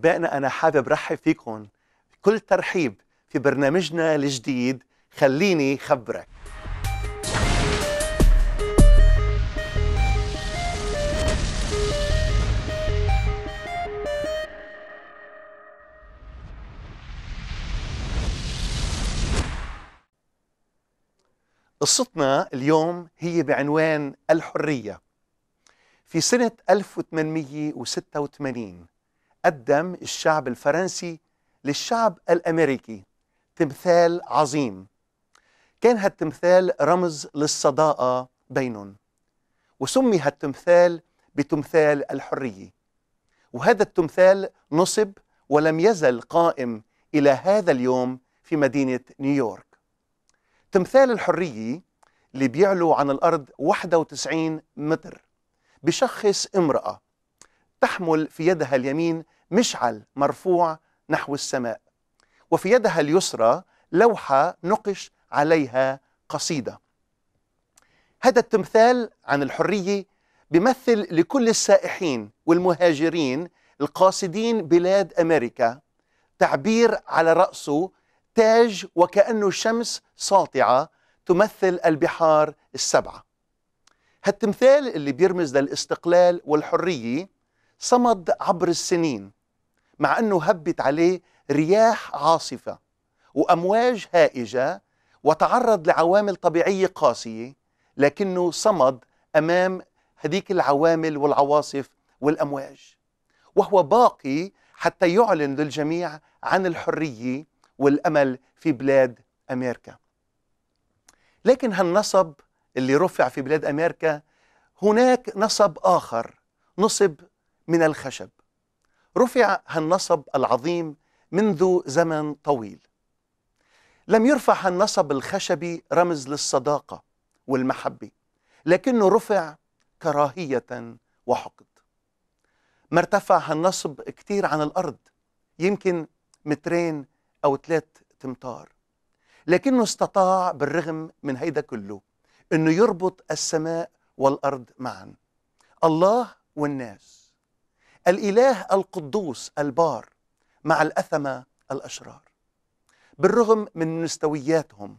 أحبائنا أنا حابب رحب فيكم بكل ترحيب في برنامجنا الجديد خليني خبرك قصتنا اليوم هي بعنوان الحرية في سنة 1886 قدم الشعب الفرنسي للشعب الامريكي تمثال عظيم كان هالتمثال رمز للصداقه بينهم وسمي هالتمثال بتمثال الحريه وهذا التمثال نصب ولم يزل قائم الى هذا اليوم في مدينه نيويورك تمثال الحريه اللي بيعلو عن الارض 91 متر بشخص امراه تحمل في يدها اليمين مشعل مرفوع نحو السماء وفي يدها اليسرى لوحة نقش عليها قصيدة هذا التمثال عن الحرية بمثل لكل السائحين والمهاجرين القاصدين بلاد أمريكا تعبير على رأسه تاج وكأنه شمس ساطعة تمثل البحار السبعة هالتمثال اللي بيرمز للاستقلال والحرية صمد عبر السنين مع أنه هبت عليه رياح عاصفة وأمواج هائجة وتعرض لعوامل طبيعية قاسية لكنه صمد أمام هذيك العوامل والعواصف والأمواج وهو باقي حتى يعلن للجميع عن الحرية والأمل في بلاد أمريكا لكن هالنصب اللي رفع في بلاد أمريكا هناك نصب آخر نصب من الخشب رفع هالنصب العظيم منذ زمن طويل لم يرفع هالنصب الخشبي رمز للصداقة والمحبة لكنه رفع كراهية وحقد ما ارتفع هالنصب كتير عن الأرض يمكن مترين أو ثلاث تمتار لكنه استطاع بالرغم من هيدا كله أنه يربط السماء والأرض معا الله والناس الإله القدوس البار مع الأثمة الأشرار بالرغم من مستوياتهم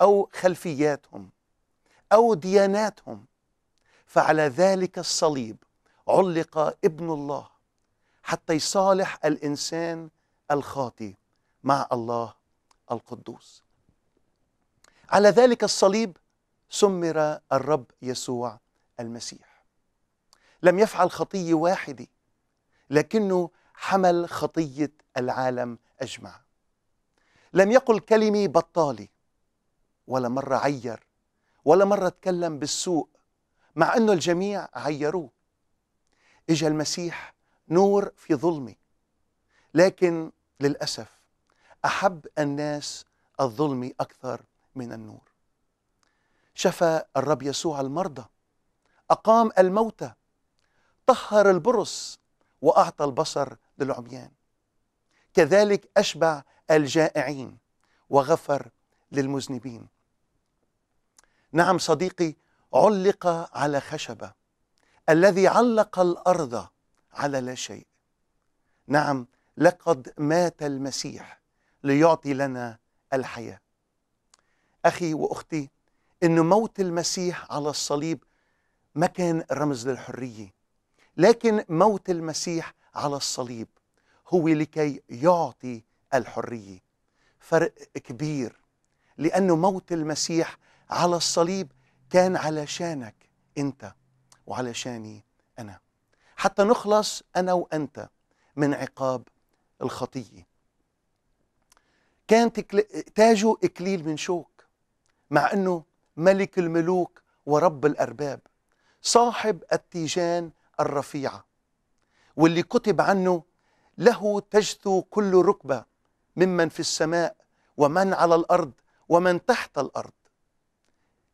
أو خلفياتهم أو دياناتهم فعلى ذلك الصليب علق ابن الله حتى يصالح الإنسان الخاطي مع الله القدوس على ذلك الصليب سمر الرب يسوع المسيح لم يفعل خطيه واحده لكنه حمل خطية العالم أجمع لم يقل كلمة بطالة ولا مرة عير ولا مرة تكلم بالسوء مع أنه الجميع عيروه إجا المسيح نور في ظلمة لكن للأسف أحب الناس الظلمة أكثر من النور شفى الرب يسوع المرضى أقام الموتى طهر البرص وأعطى البصر للعميان كذلك أشبع الجائعين وغفر للمذنبين نعم صديقي علق على خشبة الذي علق الأرض على لا شيء نعم لقد مات المسيح ليعطي لنا الحياة أخي وأختي إن موت المسيح على الصليب ما كان رمز للحرية لكن موت المسيح على الصليب هو لكي يعطي الحريه فرق كبير لانه موت المسيح على الصليب كان علشانك انت وعلشاني انا حتى نخلص انا وانت من عقاب الخطيه كان تاجه اكليل من شوك مع انه ملك الملوك ورب الارباب صاحب التيجان الرفيعة واللي كتب عنه له تجثو كل ركبة ممن في السماء ومن على الأرض ومن تحت الأرض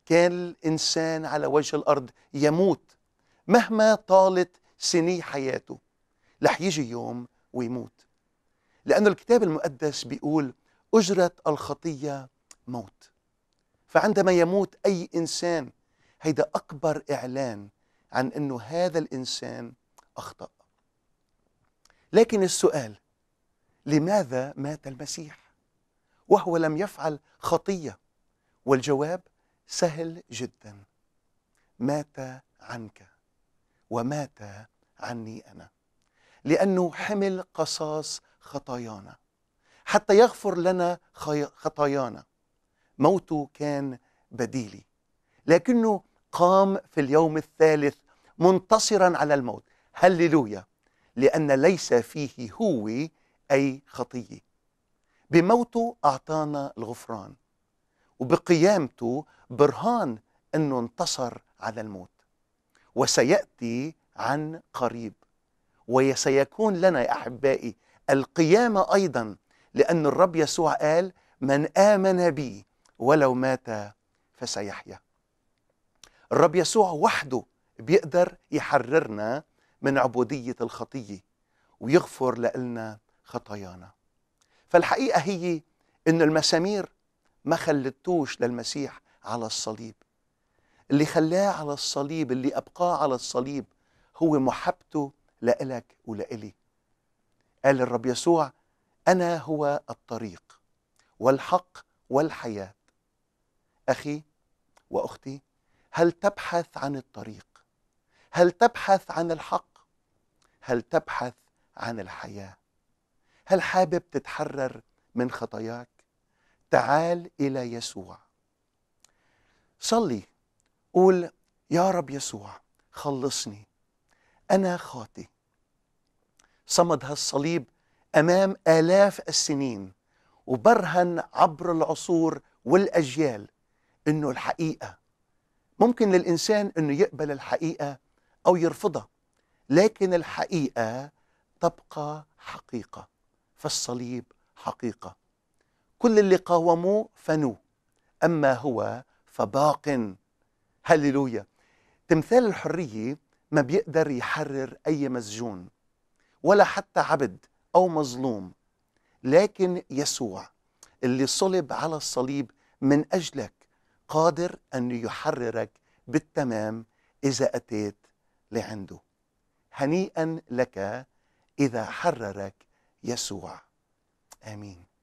كان الإنسان على وجه الأرض يموت مهما طالت سني حياته رح يجي يوم ويموت لأن الكتاب المقدس بيقول أجرة الخطية موت فعندما يموت أي إنسان هيدا أكبر إعلان عن أنه هذا الإنسان أخطأ لكن السؤال لماذا مات المسيح وهو لم يفعل خطية والجواب سهل جدا مات عنك ومات عني أنا لأنه حمل قصاص خطايانا حتى يغفر لنا خطايانا موته كان بديلي لكنه قام في اليوم الثالث منتصرا على الموت هللويا لأن ليس فيه هو أي خطية بموته أعطانا الغفران وبقيامته برهان أنه انتصر على الموت وسيأتي عن قريب وسيكون لنا يا أحبائي القيامة أيضا لأن الرب يسوع قال من آمن بي ولو مات فسيحيا الرب يسوع وحده بيقدر يحررنا من عبودية الخطية ويغفر لنا خطايانا فالحقيقة هي أن المسامير ما خلتوش للمسيح على الصليب اللي خلاه على الصليب اللي أبقاه على الصليب هو محبته لإلك ولإلي قال الرب يسوع أنا هو الطريق والحق والحياة أخي وأختي هل تبحث عن الطريق هل تبحث عن الحق هل تبحث عن الحياه هل حابب تتحرر من خطاياك تعال الى يسوع صلي قول يا رب يسوع خلصني انا خاطي صمد هالصليب امام الاف السنين وبرهن عبر العصور والاجيال انه الحقيقه ممكن للانسان انه يقبل الحقيقه أو يرفضها لكن الحقيقة تبقى حقيقة فالصليب حقيقة كل اللي قاوموه فنوه أما هو فباق هللويا تمثال الحرية ما بيقدر يحرر أي مسجون ولا حتى عبد أو مظلوم لكن يسوع اللي صلب على الصليب من أجلك قادر أن يحررك بالتمام إذا أتيت لعنده هنيئا لك إذا حررك يسوع آمين